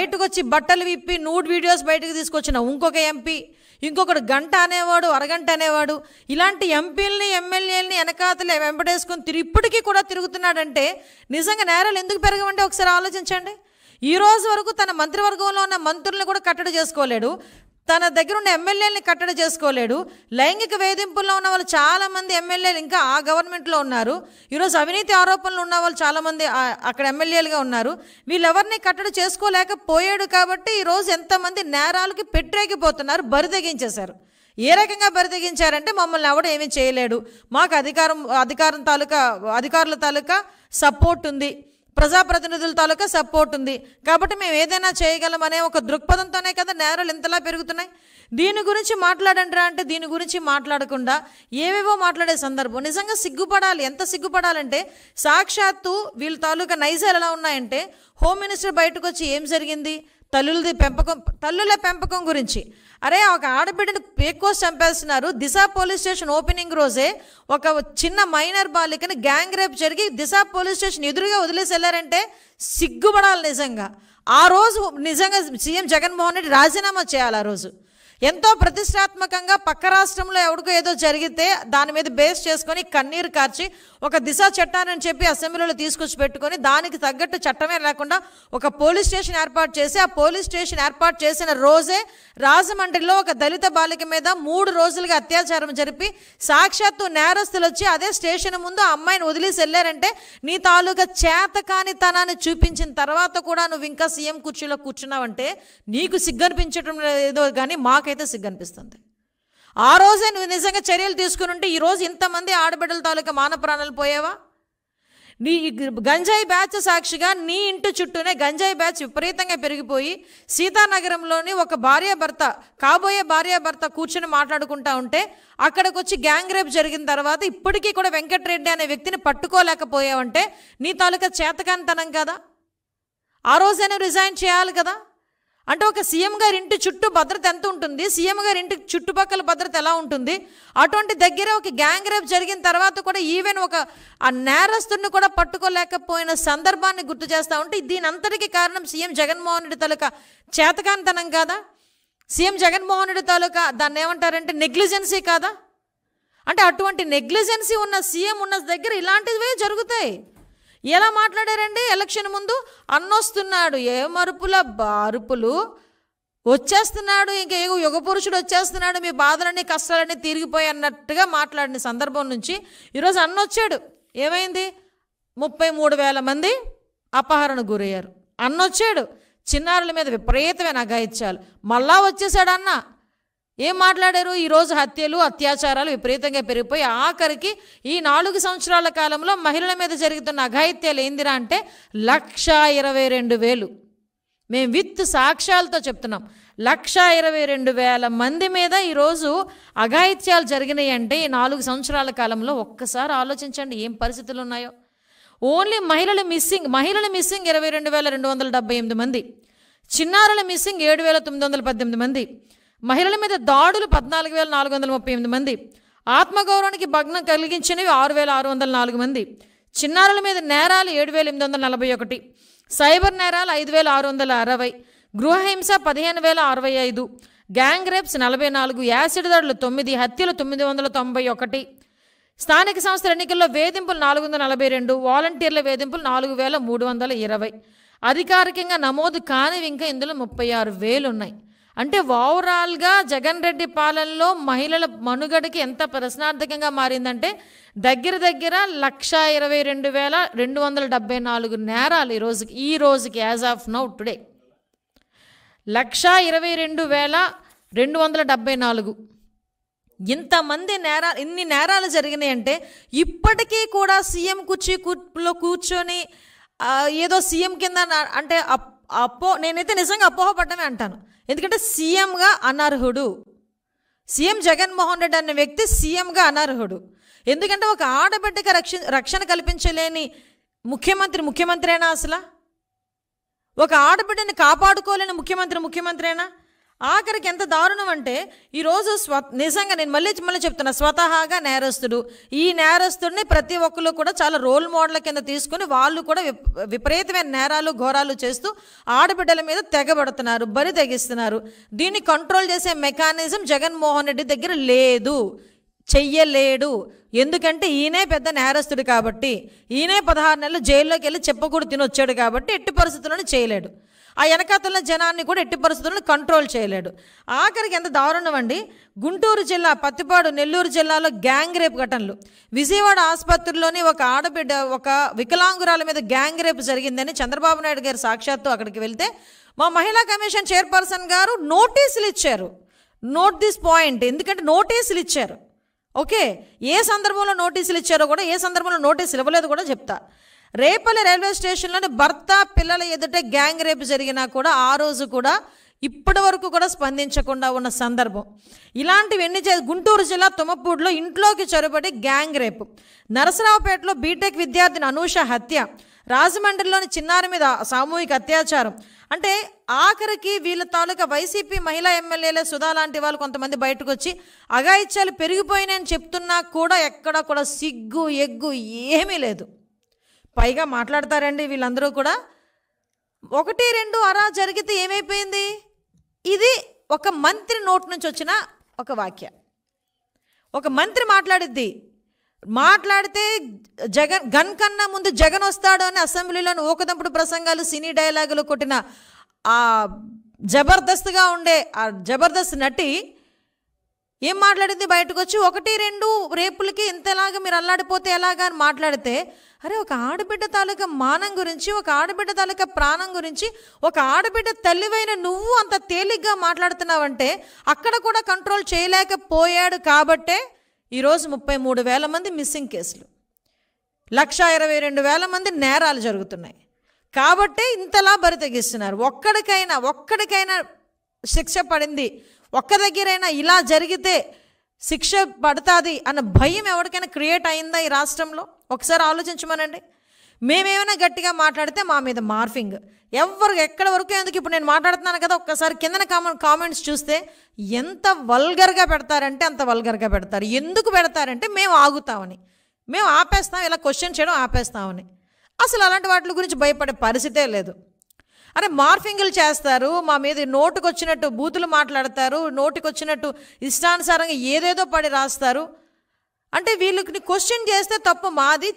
బయటకు వచ్చి బట్టలు విప్పి నూడ్ వీడియోస్ బయటకు తీసుకొచ్చిన ఇంకొక ఎంపీ ఇంకొకడు గంట అనేవాడు అరగంట అనేవాడు ఇలాంటి ఎంపీలని ఎమ్మెల్యేలని వెనకాతలే వెంబడేసుకుని తిరిగి ఇప్పటికీ కూడా తిరుగుతున్నాడంటే నిజంగా నేరాలు ఎందుకు పెరగమంటే ఒకసారి ఆలోచించండి ఈ రోజు వరకు తన మంత్రివర్గంలో ఉన్న మంత్రులను కూడా కట్టడి చేసుకోలేడు తన దగ్గర ఉన్న ఎమ్మెల్యేలని కట్టడి చేసుకోలేడు లైంగిక వేధింపుల్లో ఉన్న వాళ్ళు చాలామంది ఎమ్మెల్యేలు ఇంకా ఆ గవర్నమెంట్లో ఉన్నారు ఈరోజు అవినీతి ఆరోపణలు ఉన్న వాళ్ళు చాలామంది అక్కడ ఎమ్మెల్యేలుగా ఉన్నారు వీళ్ళెవరిని కట్టడి చేసుకోలేకపోయాడు కాబట్టి ఈరోజు ఎంతమంది నేరాలకి పెట్టేకిపోతున్నారు తెగించేశారు ఏ రకంగా తెగించారంటే మమ్మల్ని ఎవడో ఏమీ చేయలేడు మాకు అధికారం అధికారం తాలూకా అధికారుల తాలూకా సపోర్ట్ ఉంది ప్రజాప్రతినిధుల తాలూకా సపోర్ట్ ఉంది కాబట్టి మేము ఏదైనా చేయగలమనే ఒక దృక్పథంతోనే కదా నేరాలు ఇంతలా పెరుగుతున్నాయి దీని గురించి మాట్లాడండిరా అంటే దీని గురించి మాట్లాడకుండా ఏవేవో మాట్లాడే సందర్భం నిజంగా సిగ్గుపడాలి ఎంత సిగ్గుపడాలంటే సాక్షాత్తు వీళ్ళ తాలూకా నైజాలు ఎలా ఉన్నాయంటే హోమ్ మినిస్టర్ బయటకు వచ్చి ఏం జరిగింది తల్లులది పెంపకం తల్లుల పెంపకం గురించి అరే ఒక ఆడబిడ్డను పేకోస్ చంపేస్తున్నారు దిశ పోలీస్ స్టేషన్ ఓపెనింగ్ రోజే ఒక చిన్న మైనర్ బాలికని గ్యాంగ్ రేప్ జరిగి దిశ పోలీస్ స్టేషన్ ఎదురుగా వదిలేసి వెళ్ళారంటే సిగ్గుపడాలి నిజంగా ఆ రోజు నిజంగా సీఎం జగన్మోహన్ రెడ్డి రాజీనామా చేయాలి ఆ రోజు ఎంతో ప్రతిష్టాత్మకంగా పక్క రాష్ట్రంలో ఎవరికో ఏదో జరిగితే దాని మీద బేస్ చేసుకొని కన్నీరు కార్చి ఒక దిశ చట్టాన్ని చెప్పి అసెంబ్లీలో తీసుకొచ్చి పెట్టుకొని దానికి తగ్గట్టు చట్టమే లేకుండా ఒక పోలీస్ స్టేషన్ ఏర్పాటు చేసి ఆ పోలీస్ స్టేషన్ ఏర్పాటు చేసిన రోజే రాజమండ్రిలో ఒక దళిత బాలిక మీద మూడు రోజులుగా అత్యాచారం జరిపి సాక్షాత్తు నేరస్తులు వచ్చి అదే స్టేషన్ ముందు ఆ అమ్మాయిని వదిలేసి వెళ్ళారంటే నీ తాలూకా చేతకాని తనాన్ని చూపించిన తర్వాత కూడా నువ్వు ఇంకా సీఎం కుర్చీలో కూర్చున్నావంటే నీకు సిగ్గనిపించడం లేదో కానీ మాకు నాకైతే సిగ్గనిపిస్తుంది ఆ రోజే నువ్వు నిజంగా చర్యలు తీసుకుని ఉంటే ఈరోజు ఇంతమంది ఆడబిడ్డల తాలూకా మాన ప్రాణాలు పోయావా నీ గంజాయి బ్యాచ్ సాక్షిగా నీ ఇంటి చుట్టూనే గంజాయి బ్యాచ్ విపరీతంగా పెరిగిపోయి సీతానగరంలోని ఒక భార్యాభర్త కాబోయే భార్యాభర్త కూర్చొని మాట్లాడుకుంటా ఉంటే అక్కడికి వచ్చి గ్యాంగ్ రేప్ జరిగిన తర్వాత ఇప్పటికీ కూడా వెంకటరెడ్డి అనే వ్యక్తిని పట్టుకోలేకపోయావంటే నీ తాలూకా చేతకానితనం కదా ఆ రోజైనా రిజైన్ చేయాలి కదా అంటే ఒక సీఎం గారి ఇంటి చుట్టూ భద్రత ఎంత ఉంటుంది సీఎం గారి ఇంటి చుట్టుపక్కల భద్రత ఎలా ఉంటుంది అటువంటి దగ్గర ఒక గ్యాంగ్ రేప్ జరిగిన తర్వాత కూడా ఈవెన్ ఒక ఆ నేరస్తుడిని కూడా పట్టుకోలేకపోయిన సందర్భాన్ని గుర్తు చేస్తూ ఉంటే దీని అంతటికీ కారణం సీఎం జగన్మోహన్ రెడ్డి తాలూకా చేతకాంతనం కాదా సీఎం జగన్మోహన్ రెడ్డి తాలూకా దాన్ని ఏమంటారంటే నెగ్లిజెన్సీ కాదా అంటే అటువంటి నెగ్లిజెన్సీ ఉన్న సీఎం ఉన్న దగ్గర ఇలాంటివే జరుగుతాయి ఎలా మాట్లాడారండి ఎలక్షన్ ముందు అన్నొస్తున్నాడు ఏ మరుపుల బారుపులు వచ్చేస్తున్నాడు ఇంకా ఏ యుగ పురుషుడు వచ్చేస్తున్నాడు మీ బాధలన్నీ కష్టాలన్నీ తీరిగిపోయి అన్నట్టుగా మాట్లాడిన సందర్భం నుంచి ఈరోజు అన్నొచ్చాడు ఏమైంది ముప్పై మూడు వేల మంది అపహరణ గురయ్యారు అన్నొచ్చాడు చిన్నారుల మీద విపరీతమైన అగాయిత్యాలు మళ్ళా వచ్చేసాడు అన్న ఏం మాట్లాడారు ఈరోజు హత్యలు అత్యాచారాలు విపరీతంగా పెరిగిపోయి ఆఖరికి ఈ నాలుగు సంవత్సరాల కాలంలో మహిళల మీద జరుగుతున్న అఘాయిత్యాలు ఏందిరా అంటే లక్ష ఇరవై రెండు వేలు మేము విత్ సాక్ష్యాలతో చెప్తున్నాం లక్ష ఇరవై రెండు వేల మంది మీద ఈరోజు అఘాయిత్యాలు జరిగినాయి అంటే ఈ నాలుగు సంవత్సరాల కాలంలో ఒక్కసారి ఆలోచించండి ఏం పరిస్థితులు ఉన్నాయో ఓన్లీ మహిళల మిస్సింగ్ మహిళల మిస్సింగ్ ఇరవై రెండు వేల రెండు వందల డెబ్బై ఎనిమిది మంది చిన్నారుల మిస్సింగ్ ఏడు వేల తొమ్మిది వందల పద్దెనిమిది మంది మహిళల మీద దాడులు పద్నాలుగు వేల నాలుగు వందల ముప్పై ఎనిమిది మంది ఆత్మగౌరవానికి భగ్నం కలిగించినవి ఆరు వేల ఆరు వందల నాలుగు మంది చిన్నారుల మీద నేరాలు ఏడు వేల ఎనిమిది వందల నలభై ఒకటి సైబర్ నేరాలు ఐదు వేల ఆరు వందల అరవై గృహహింస పదిహేను వేల అరవై ఐదు గ్యాంగ్ రేప్స్ నలభై నాలుగు యాసిడ్ దాడులు తొమ్మిది హత్యలు తొమ్మిది వందల తొంభై ఒకటి స్థానిక సంస్థల ఎన్నికల్లో వేధింపులు నాలుగు వందల నలభై రెండు వాలంటీర్ల వేధింపులు నాలుగు వేల మూడు వందల ఇరవై అధికారికంగా నమోదు కానివి ఇంకా ఇందులో ముప్పై ఆరు వేలు ఉన్నాయి అంటే ఓవరాల్గా జగన్ రెడ్డి పాలనలో మహిళల మనుగడకి ఎంత ప్రశ్నార్థకంగా మారిందంటే దగ్గర దగ్గర లక్ష ఇరవై రెండు వేల రెండు వందల డెబ్బై నాలుగు నేరాలు ఈ రోజుకి ఈ రోజుకి as of now today lakh ఇరవై రెండు వేల రెండు వందల డెబ్బై నాలుగు ఇంతమంది నేరాలు ఇన్ని నేరాలు జరిగినాయంటే ఇప్పటికీ కూడా సీఎం కుర్చీ కూర్లో కూర్చొని ఏదో సీఎం కింద అంటే అప్పో నేనైతే నిజంగా అపోహపడ్డమే అంటాను ఎందుకంటే సీఎంగా అనర్హుడు సీఎం జగన్మోహన్ రెడ్డి అనే వ్యక్తి సీఎంగా అనర్హుడు ఎందుకంటే ఒక ఆడబిడ్డకి రక్ష రక్షణ కల్పించలేని ముఖ్యమంత్రి ముఖ్యమంత్రి అయినా అసలు ఒక ఆడబిడ్డని కాపాడుకోలేని ముఖ్యమంత్రి ముఖ్యమంత్రి అయినా ఆఖరికి ఎంత దారుణం అంటే ఈరోజు స్వ నిజంగా నేను మళ్ళీ మళ్ళీ చెప్తున్నా స్వతహాగా నేరస్తుడు ఈ నేరస్తుడిని ప్రతి ఒక్కరు కూడా చాలా రోల్ మోడల్ కింద తీసుకుని వాళ్ళు కూడా విపరీతమైన నేరాలు ఘోరాలు చేస్తూ ఆడబిడ్డల మీద తెగబడుతున్నారు బరి తెగిస్తున్నారు దీన్ని కంట్రోల్ చేసే మెకానిజం జగన్మోహన్ రెడ్డి దగ్గర లేదు చెయ్యలేడు ఎందుకంటే ఈయనే పెద్ద నేరస్తుడు కాబట్టి ఈయనే పదహారు నెలలు జైల్లోకి వెళ్ళి చెప్పకూడదు తినొచ్చాడు కాబట్టి ఎట్టి పరిస్థితుల్లోనూ చేయలేడు ఆ వెనకాతల జనాన్ని కూడా ఎట్టి పరిస్థితులను కంట్రోల్ చేయలేడు ఆఖరికి ఎంత దారుణం అండి గుంటూరు జిల్లా పత్తిపాడు నెల్లూరు జిల్లాలో గ్యాంగ్ రేప్ ఘటనలు విజయవాడ ఆసుపత్రిలోని ఒక ఆడబిడ్డ ఒక వికలాంగురాల మీద గ్యాంగ్ రేప్ జరిగిందని చంద్రబాబు నాయుడు గారు సాక్షాత్తు అక్కడికి వెళ్తే మా మహిళా కమిషన్ చైర్పర్సన్ గారు నోటీసులు ఇచ్చారు నోట్ దిస్ పాయింట్ ఎందుకంటే నోటీసులు ఇచ్చారు ఓకే ఏ సందర్భంలో నోటీసులు ఇచ్చారో కూడా ఏ సందర్భంలో నోటీసులు ఇవ్వలేదు కూడా చెప్తా రేపల్లి రైల్వే స్టేషన్లోని భర్త పిల్లల ఎదుట గ్యాంగ్ రేపు జరిగినా కూడా ఆ రోజు కూడా ఇప్పటి వరకు కూడా స్పందించకుండా ఉన్న సందర్భం ఇలాంటివి ఎన్ని చే గుంటూరు జిల్లా తుమ్మపూడిలో ఇంట్లోకి చొరబడి గ్యాంగ్ రేపు నరసరావుపేటలో బీటెక్ విద్యార్థిని అనూష హత్య రాజమండ్రిలోని చిన్నారి మీద సామూహిక అత్యాచారం అంటే ఆఖరికి వీళ్ళ తాలూకా వైసీపీ మహిళా ఎమ్మెల్యేల సుధా లాంటి వాళ్ళు కొంతమంది బయటకు వచ్చి అఘాయిత్యాలు పెరిగిపోయినాయని చెప్తున్నా కూడా ఎక్కడా కూడా సిగ్గు ఎగ్గు ఏమీ లేదు పైగా మాట్లాడతారండి వీళ్ళందరూ కూడా ఒకటి రెండు అరా జరిగితే ఏమైపోయింది ఇది ఒక మంత్రి నోట్ నుంచి వచ్చిన ఒక వాక్య ఒక మంత్రి మాట్లాడిద్ది మాట్లాడితే జగన్ గన్ కన్నా ముందు జగన్ వస్తాడు అని అసెంబ్లీలోని ఊకదంపుడు ప్రసంగాలు సినీ డైలాగులు కొట్టిన ఆ జబర్దస్త్గా ఉండే ఆ జబర్దస్త్ నటి ఏం మాట్లాడింది బయటకు వచ్చి ఒకటి రెండు రేపులకి ఇంతలాగా మీరు అల్లాడిపోతే ఎలాగా అని మాట్లాడితే అరే ఒక ఆడబిడ్డ తాలూకా మానం గురించి ఒక ఆడబిడ్డ తాలూకా ప్రాణం గురించి ఒక ఆడబిడ్డ తల్లివైన నువ్వు అంత తేలిగ్గా మాట్లాడుతున్నావంటే అక్కడ కూడా కంట్రోల్ చేయలేకపోయాడు కాబట్టే ఈరోజు ముప్పై మూడు వేల మంది మిస్సింగ్ కేసులు లక్ష ఇరవై రెండు వేల మంది నేరాలు జరుగుతున్నాయి కాబట్టే ఇంతలా బరి తెగిస్తున్నారు ఒక్కడికైనా ఒక్కడికైనా శిక్ష పడింది ఒక్క దగ్గరైనా ఇలా జరిగితే శిక్ష పడుతుంది అన్న భయం ఎవరికైనా క్రియేట్ అయిందా ఈ రాష్ట్రంలో ఒకసారి ఆలోచించమనండి మేమేమైనా గట్టిగా మాట్లాడితే మా మీద మార్ఫింగ్ ఎవరు ఎక్కడ వరకు ఎందుకు ఇప్పుడు నేను మాట్లాడుతున్నాను కదా ఒక్కసారి కిందన కామెంట్ కామెంట్స్ చూస్తే ఎంత వల్గర్గా పెడతారంటే అంత వల్గర్గా పెడతారు ఎందుకు పెడతారంటే మేము ఆగుతామని మేము ఆపేస్తాం ఇలా క్వశ్చన్ చేయడం ఆపేస్తామని అసలు అలాంటి వాటి గురించి భయపడే పరిస్థితే లేదు అరే మార్ఫింగులు చేస్తారు మా మీద నోటుకు వచ్చినట్టు బూతులు మాట్లాడతారు నోటికి వచ్చినట్టు ఇష్టానుసారంగా ఏదేదో పడి రాస్తారు అంటే వీళ్ళకి క్వశ్చన్ చేస్తే తప్పు మాది